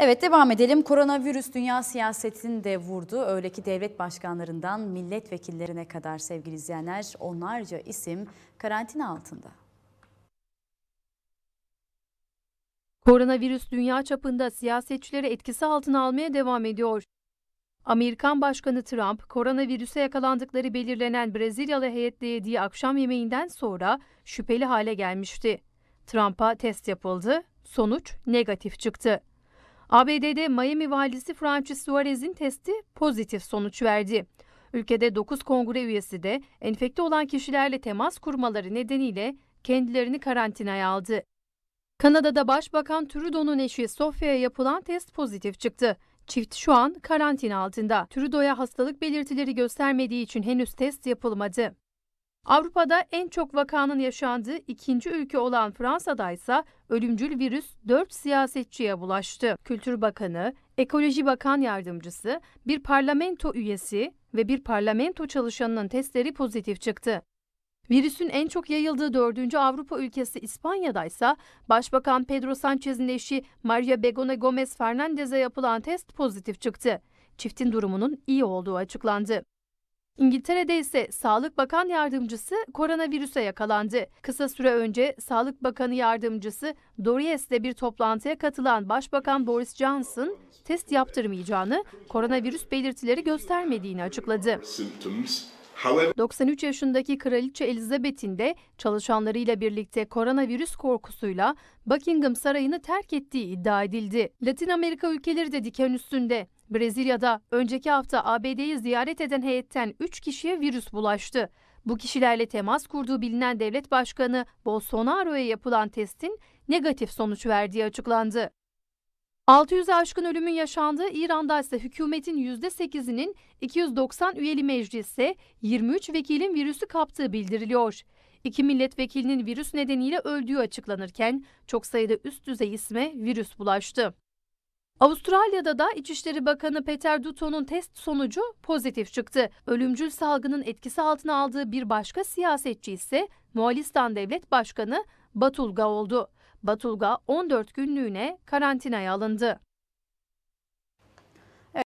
Evet devam edelim. Koronavirüs dünya siyasetini de vurdu. Öyle ki devlet başkanlarından milletvekillerine kadar sevgili izleyenler onlarca isim karantina altında. Koronavirüs dünya çapında siyasetçileri etkisi altına almaya devam ediyor. Amerikan Başkanı Trump, koronavirüse yakalandıkları belirlenen Brezilyalı heyetle yediği akşam yemeğinden sonra şüpheli hale gelmişti. Trump'a test yapıldı, sonuç negatif çıktı. ABD'de Miami valisi Francis Suarez'in testi pozitif sonuç verdi. Ülkede 9 kongre üyesi de enfekte olan kişilerle temas kurmaları nedeniyle kendilerini karantinaya aldı. Kanada'da Başbakan Trudeau'nun eşi Sophia'ya yapılan test pozitif çıktı. Çift şu an karantina altında. Trudeau'ya hastalık belirtileri göstermediği için henüz test yapılmadı. Avrupa'da en çok vakanın yaşandığı ikinci ülke olan Fransa'da ise ölümcül virüs 4 siyasetçiye bulaştı. Kültür Bakanı, Ekoloji Bakan Yardımcısı, bir parlamento üyesi ve bir parlamento çalışanının testleri pozitif çıktı. Virüsün en çok yayıldığı dördüncü Avrupa ülkesi İspanya'da ise Başbakan Pedro Sanchez'in eşi Maria Begona Gomez Fernandez'e yapılan test pozitif çıktı. Çiftin durumunun iyi olduğu açıklandı. İngiltere'de ise Sağlık Bakan Yardımcısı koronavirüse yakalandı. Kısa süre önce Sağlık Bakanı Yardımcısı Dories'le bir toplantıya katılan Başbakan Boris Johnson test yaptırmayacağını, koronavirüs belirtileri göstermediğini açıkladı. 93 yaşındaki Kraliçe Elizabeth'in de çalışanlarıyla birlikte koronavirüs korkusuyla Buckingham Sarayı'nı terk ettiği iddia edildi. Latin Amerika ülkeleri de diken üstünde. Brezilya'da önceki hafta ABD'yi ziyaret eden heyetten 3 kişiye virüs bulaştı. Bu kişilerle temas kurduğu bilinen devlet başkanı Bolsonaro'ya yapılan testin negatif sonuç verdiği açıklandı. 600'e aşkın ölümün yaşandığı İran'da ise hükümetin %8'inin 290 üyeli meclise 23 vekilin virüsü kaptığı bildiriliyor. İki milletvekilinin virüs nedeniyle öldüğü açıklanırken çok sayıda üst düzey isme virüs bulaştı. Avustralya'da da İçişleri Bakanı Peter Dutton'un test sonucu pozitif çıktı. Ölümcül salgının etkisi altına aldığı bir başka siyasetçi ise Moğolistan Devlet Başkanı Batulga oldu. Batulga 14 günlüğüne karantinaya alındı.